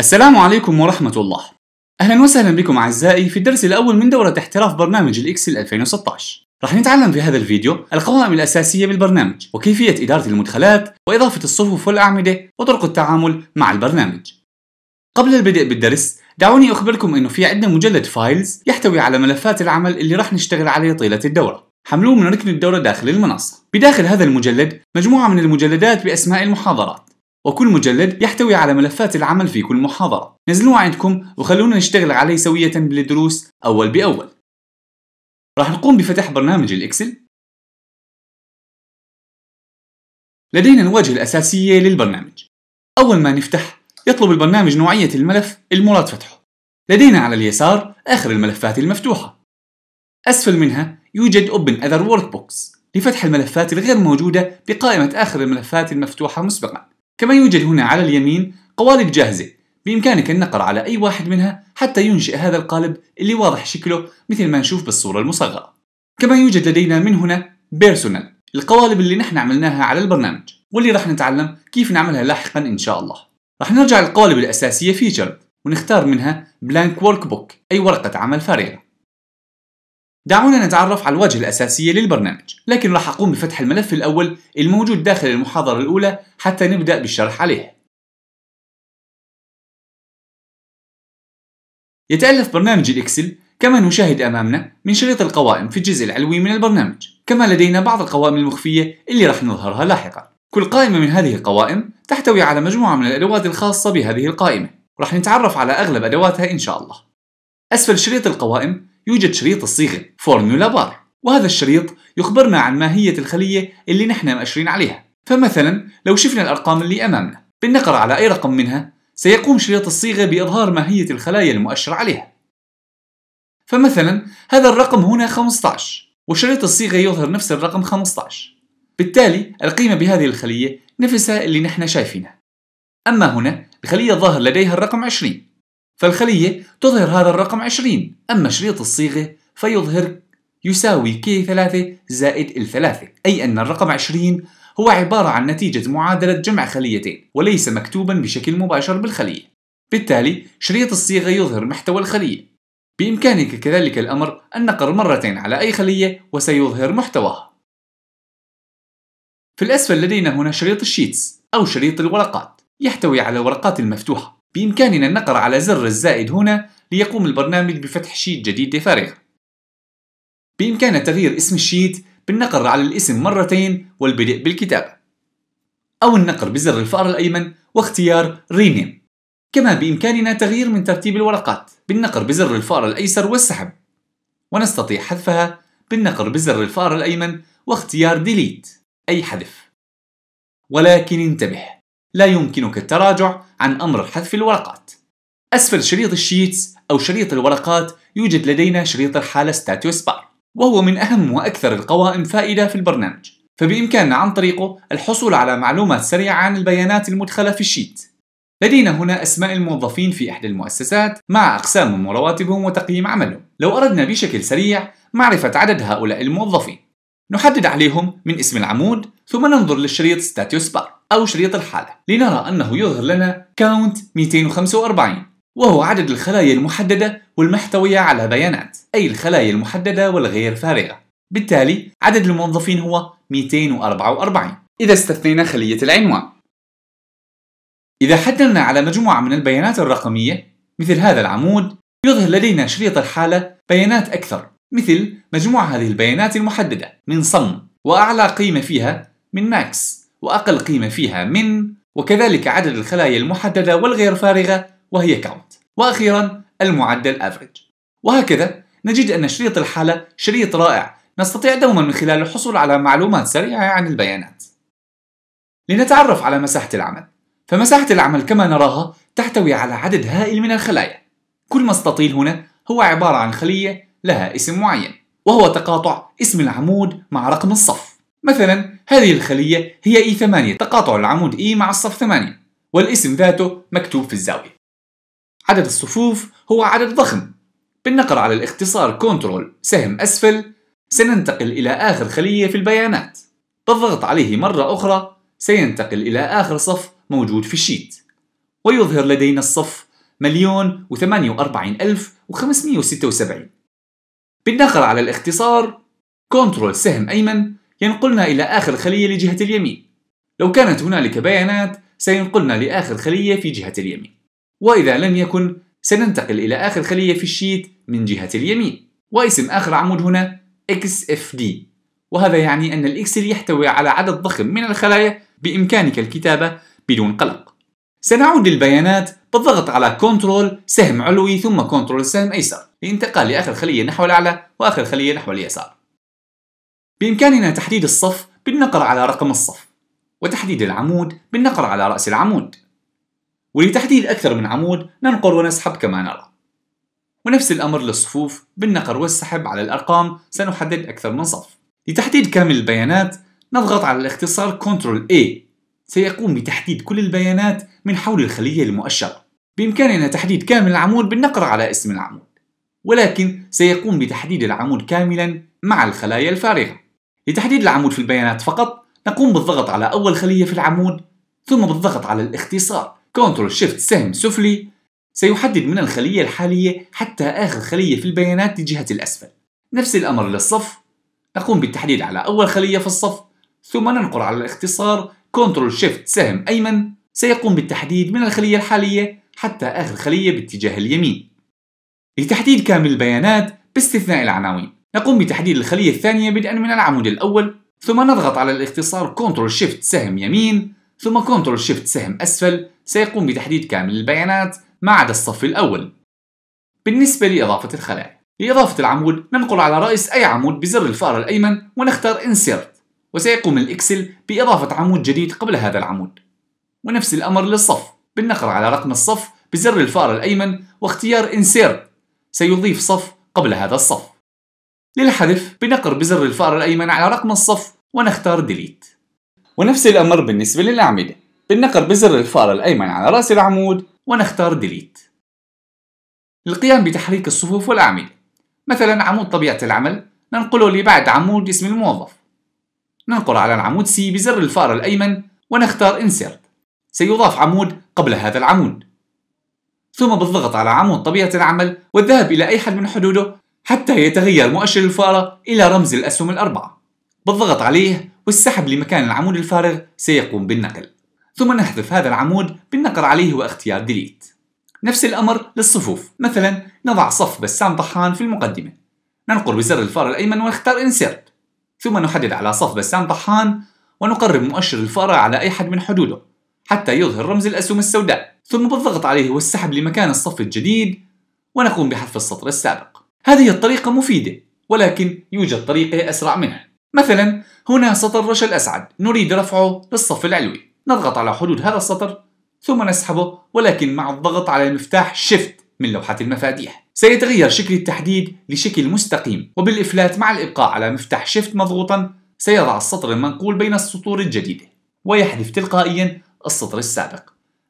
السلام عليكم ورحمة الله أهلا وسهلا بكم أعزائي في الدرس الأول من دورة احتراف برنامج الإكسل 2016 رح نتعلم في هذا الفيديو القوائم الأساسية بالبرنامج وكيفية إدارة المدخلات وإضافة الصفوف والأعمدة وطرق التعامل مع البرنامج قبل البدء بالدرس دعوني أخبركم أنه في عندنا مجلد فايلز يحتوي على ملفات العمل اللي رح نشتغل عليه طيلة الدورة حملوه من ركن الدورة داخل المنصة بداخل هذا المجلد مجموعة من المجلدات بأسماء المحاضرات وكل مجلد يحتوي على ملفات العمل في كل محاضرة نزلوها عندكم وخلونا نشتغل عليه سوية بالدروس أول بأول راح نقوم بفتح برنامج الإكسل لدينا الواجهة الأساسية للبرنامج أول ما نفتح يطلب البرنامج نوعية الملف المراد فتحه لدينا على اليسار آخر الملفات المفتوحة أسفل منها يوجد Open Other Workbox لفتح الملفات الغير موجودة بقائمة آخر الملفات المفتوحة مسبقاً كما يوجد هنا على اليمين قوالب جاهزة بإمكانك النقر على أي واحد منها حتى ينشئ هذا القالب اللي واضح شكله مثل ما نشوف بالصورة المصغرة كما يوجد لدينا من هنا بيرسونال القوالب اللي نحن عملناها على البرنامج واللي راح نتعلم كيف نعملها لاحقا إن شاء الله راح نرجع للقوالب الأساسية فيتشر ونختار منها بلانك ورك بوك أي ورقة عمل فارغة دعونا نتعرف على الواجهة الأساسية للبرنامج لكن راح أقوم بفتح الملف الأول الموجود داخل المحاضرة الأولى حتى نبدأ بالشرح عليه يتألف برنامج الإكسل كما نشاهد أمامنا من شريط القوائم في الجزء العلوي من البرنامج كما لدينا بعض القوائم المخفية اللي راح نظهرها لاحقا كل قائمة من هذه القوائم تحتوي على مجموعة من الأدوات الخاصة بهذه القائمة راح نتعرف على أغلب أدواتها إن شاء الله أسفل شريط القوائم يوجد شريط الصيغة فورمولا بار وهذا الشريط يخبرنا عن ماهية الخلية اللي نحن مأشرين عليها فمثلا لو شفنا الأرقام اللي أمامنا بالنقر على أي رقم منها سيقوم شريط الصيغة بإظهار ماهية الخلايا المؤشر عليها فمثلا هذا الرقم هنا 15 وشريط الصيغة يظهر نفس الرقم 15 بالتالي القيمة بهذه الخلية نفسها اللي نحن شايفينها أما هنا الخلية الظاهر لديها الرقم 20 فالخلية تظهر هذا الرقم 20 أما شريط الصيغة فيظهر يساوي k 3 زائد L3 أي أن الرقم 20 هو عبارة عن نتيجة معادلة جمع خليتين وليس مكتوبا بشكل مباشر بالخلية بالتالي شريط الصيغة يظهر محتوى الخلية بإمكانك كذلك الأمر النقر مرتين على أي خلية وسيظهر محتواها في الأسفل لدينا هنا شريط الشيتس أو شريط الورقات يحتوي على ورقات المفتوحة بإمكاننا النقر على زر الزائد هنا ليقوم البرنامج بفتح شيت جديد فارغ بإمكاننا تغيير اسم الشيت بالنقر على الاسم مرتين والبدء بالكتابة أو النقر بزر الفأر الأيمن واختيار رينيم كما بإمكاننا تغيير من ترتيب الورقات بالنقر بزر الفأر الأيسر والسحب ونستطيع حذفها بالنقر بزر الفأر الأيمن واختيار ديليت أي حذف ولكن انتبه لا يمكنك التراجع عن أمر حذف الورقات أسفل شريط الشيتس أو شريط الورقات يوجد لدينا شريط الحالة ستاتيوس بار وهو من أهم وأكثر القوائم فائدة في البرنامج فبإمكاننا عن طريقه الحصول على معلومات سريعة عن البيانات المدخلة في الشيت لدينا هنا أسماء الموظفين في إحدى المؤسسات مع أقسامهم ورواتبهم وتقييم عملهم لو أردنا بشكل سريع معرفة عدد هؤلاء الموظفين نحدد عليهم من اسم العمود ثم ننظر للشريط status bar أو شريط الحالة لنرى أنه يظهر لنا count 245 وهو عدد الخلايا المحددة والمحتوية على بيانات أي الخلايا المحددة والغير فارغة بالتالي عدد الموظفين هو 244 إذا استثنينا خلية العنوان إذا حددنا على مجموعة من البيانات الرقمية مثل هذا العمود يظهر لدينا شريط الحالة بيانات أكثر مثل مجموع هذه البيانات المحددة من صم وأعلى قيمة فيها من ماكس وأقل قيمة فيها من وكذلك عدد الخلايا المحددة والغير فارغة وهي كاونت وأخيرا المعدل افريج وهكذا نجد أن شريط الحالة شريط رائع نستطيع دوما من خلاله الحصول على معلومات سريعة عن البيانات لنتعرف على مساحة العمل فمساحة العمل كما نراها تحتوي على عدد هائل من الخلايا كل ما استطيل هنا هو عبارة عن خلية لها اسم معين وهو تقاطع اسم العمود مع رقم الصف مثلا هذه الخلية هي E8 تقاطع العمود E مع الصف 8 والاسم ذاته مكتوب في الزاوية عدد الصفوف هو عدد ضخم بالنقر على الاختصار Ctrl سهم أسفل سننتقل إلى آخر خلية في البيانات بالضغط عليه مرة أخرى سينتقل إلى آخر صف موجود في الشيت ويظهر لدينا الصف مليون وثمانية وأربعين ألف وخمسمية وستة وسبعين بالنقر على الاختصار كنترول سهم أيمن ينقلنا إلى آخر خلية لجهة اليمين لو كانت هنالك بيانات سينقلنا لآخر خلية في جهة اليمين وإذا لم يكن سننتقل إلى آخر خلية في الشيت من جهة اليمين واسم آخر عمود هنا XFD وهذا يعني أن الإكسل يحتوي على عدد ضخم من الخلايا بإمكانك الكتابة بدون قلق سنعود للبيانات بالضغط على كنترول سهم علوي ثم كنترول سهم أيسر لانتقال لآخر خلية نحو الأعلى وآخر خلية نحو اليسار بإمكاننا تحديد الصف بالنقر على رقم الصف وتحديد العمود بالنقر على رأس العمود ولتحديد أكثر من عمود ننقر ونسحب كما نرى ونفس الأمر للصفوف بالنقر والسحب على الأرقام سنحدد أكثر من صف لتحديد كامل البيانات نضغط على الاختصار Ctrl A سيقوم بتحديد كل البيانات من حول الخلية المؤشرة بإمكاننا تحديد كامل العمود بالنقر على اسم العمود ولكن سيقوم بتحديد العمود كاملا مع الخلايا الفارغة لتحديد العمود في البيانات فقط نقوم بالضغط على أول خلية في العمود ثم بالضغط على الاختصار Ctrl Shift سهم سفلي سيحدد من الخلية الحالية حتى آخر خلية في البيانات لجهة الأسفل نفس الأمر للصف نقوم بالتحديد على أول خلية في الصف ثم ننقر على الاختصار كنترول شيفت سهم أيمن سيقوم بالتحديد من الخلية الحالية حتى آخر خلية باتجاه اليمين لتحديد كامل البيانات باستثناء العناوين نقوم بتحديد الخلية الثانية بدءا من العمود الأول ثم نضغط على الاختصار كنترول شيفت سهم يمين ثم كنترول شيفت سهم أسفل سيقوم بتحديد كامل البيانات ما عدا الصف الأول بالنسبة لإضافة الخلايا لإضافة العمود ننقل على رأس أي عمود بزر الفأرة الأيمن ونختار Insert وسيقوم الإكسل بإضافة عمود جديد قبل هذا العمود ونفس الأمر للصف بالنقر على رقم الصف بزر الفار الأيمن واختيار Insert سيضيف صف قبل هذا الصف للحذف بنقر بزر الفار الأيمن على رقم الصف ونختار ديليت ونفس الأمر بالنسبة للأعمدة بالنقر بزر الفار الأيمن على رأس العمود ونختار ديليت للقيام بتحريك الصفوف والأعمدة مثلا عمود طبيعة العمل ننقله لبعد عمود اسم الموظف ننقر على العمود C بزر الفار الأيمن ونختار Insert سيضاف عمود قبل هذا العمود ثم بالضغط على عمود طبيعة العمل والذهاب إلى أي حد من حدوده حتى يتغير مؤشر الفارة إلى رمز الأسهم الأربعة بالضغط عليه والسحب لمكان العمود الفارغ سيقوم بالنقل ثم نحذف هذا العمود بالنقر عليه واختيار Delete نفس الأمر للصفوف مثلا نضع صف بسام ضحان في المقدمة ننقر بزر الفار الأيمن ونختار Insert ثم نحدد على صف بسام طحان ونقرب مؤشر الفأرة على أي حد من حدوده حتى يظهر رمز الأسهم السوداء ثم بالضغط عليه والسحب لمكان الصف الجديد ونقوم بحذف السطر السابق هذه الطريقة مفيدة ولكن يوجد طريقة أسرع منها مثلا هنا سطر رشا الأسعد نريد رفعه للصف العلوي نضغط على حدود هذا السطر ثم نسحبه ولكن مع الضغط على المفتاح شيفت من لوحة المفاتيح سيتغير شكل التحديد لشكل مستقيم وبالإفلات مع الإبقاء على مفتاح شيفت مضغوطا سيضع السطر المنقول بين السطور الجديدة ويحذف تلقائيا السطر السابق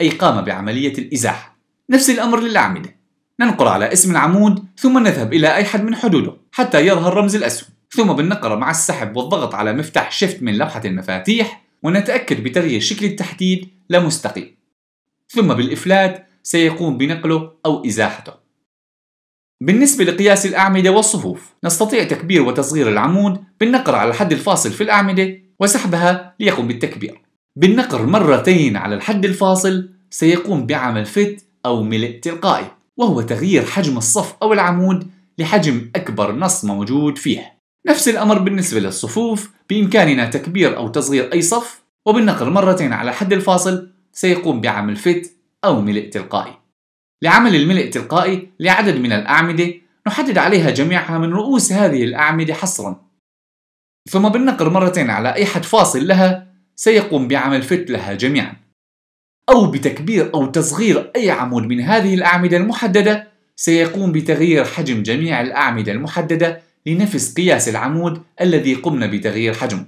أي قام بعملية الإزاحة نفس الأمر للأعمدة ننقر على اسم العمود ثم نذهب إلى أي حد من حدوده حتى يظهر رمز الأسهم ثم بالنقر مع السحب والضغط على مفتاح شيفت من لوحة المفاتيح ونتأكد بتغيير شكل التحديد لمستقيم ثم بالإفلات سيقوم بنقله أو إزاحته بالنسبة لقياس الأعمدة والصفوف نستطيع تكبير وتصغير العمود بالنقر على الحد الفاصل في الأعمدة وسحبها ليقوم بالتكبير بالنقر مرتين على الحد الفاصل سيقوم بعمل فت أو ملء تلقائي وهو تغيير حجم الصف أو العمود لحجم أكبر نص موجود فيه نفس الأمر بالنسبة للصفوف بإمكاننا تكبير أو تصغير أي صف وبالنقر مرتين على الحد الفاصل سيقوم بعمل فت أو ملء تلقائي لعمل الملء تلقائي لعدد من الأعمدة نحدد عليها جميعها من رؤوس هذه الأعمدة حصرا ثم بالنقر مرتين على أي حد فاصل لها سيقوم بعمل فت لها جميعا أو بتكبير أو تصغير أي عمود من هذه الأعمدة المحددة سيقوم بتغيير حجم جميع الأعمدة المحددة لنفس قياس العمود الذي قمنا بتغيير حجمه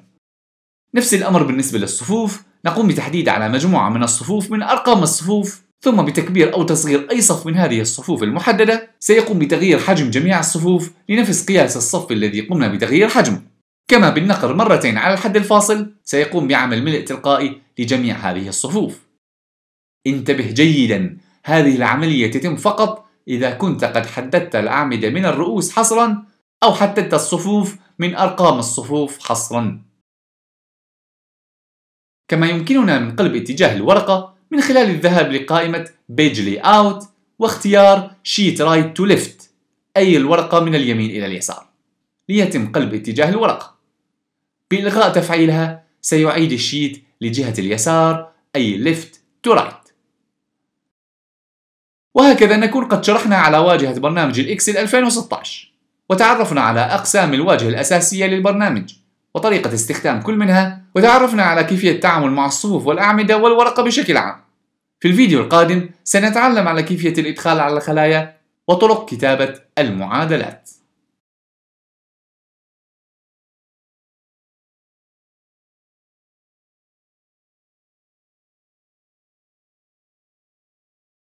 نفس الأمر بالنسبة للصفوف نقوم بتحديد على مجموعة من الصفوف من أرقام الصفوف ثم بتكبير أو تصغير أي صف من هذه الصفوف المحددة سيقوم بتغيير حجم جميع الصفوف لنفس قياس الصف الذي قمنا بتغيير حجمه كما بالنقر مرتين على الحد الفاصل سيقوم بعمل ملء تلقائي لجميع هذه الصفوف انتبه جيدا هذه العملية تتم فقط إذا كنت قد حددت الأعمدة من الرؤوس حصرا أو حددت الصفوف من أرقام الصفوف حصرا كما يمكننا من قلب اتجاه الورقة من خلال الذهاب لقائمة Page Layout واختيار Sheet Right to Left أي الورقة من اليمين إلى اليسار ليتم قلب اتجاه الورقة بإلغاء تفعيلها سيعيد الشيت لجهة اليسار أي Left to Right وهكذا نكون قد شرحنا على واجهة برنامج الإكسل 2016 وتعرفنا على أقسام الواجهة الأساسية للبرنامج وطريقة استخدام كل منها وتعرفنا على كيفية التعامل مع الصفوف والأعمدة والورقة بشكل عام في الفيديو القادم سنتعلم على كيفية الإدخال على الخلايا وطرق كتابة المعادلات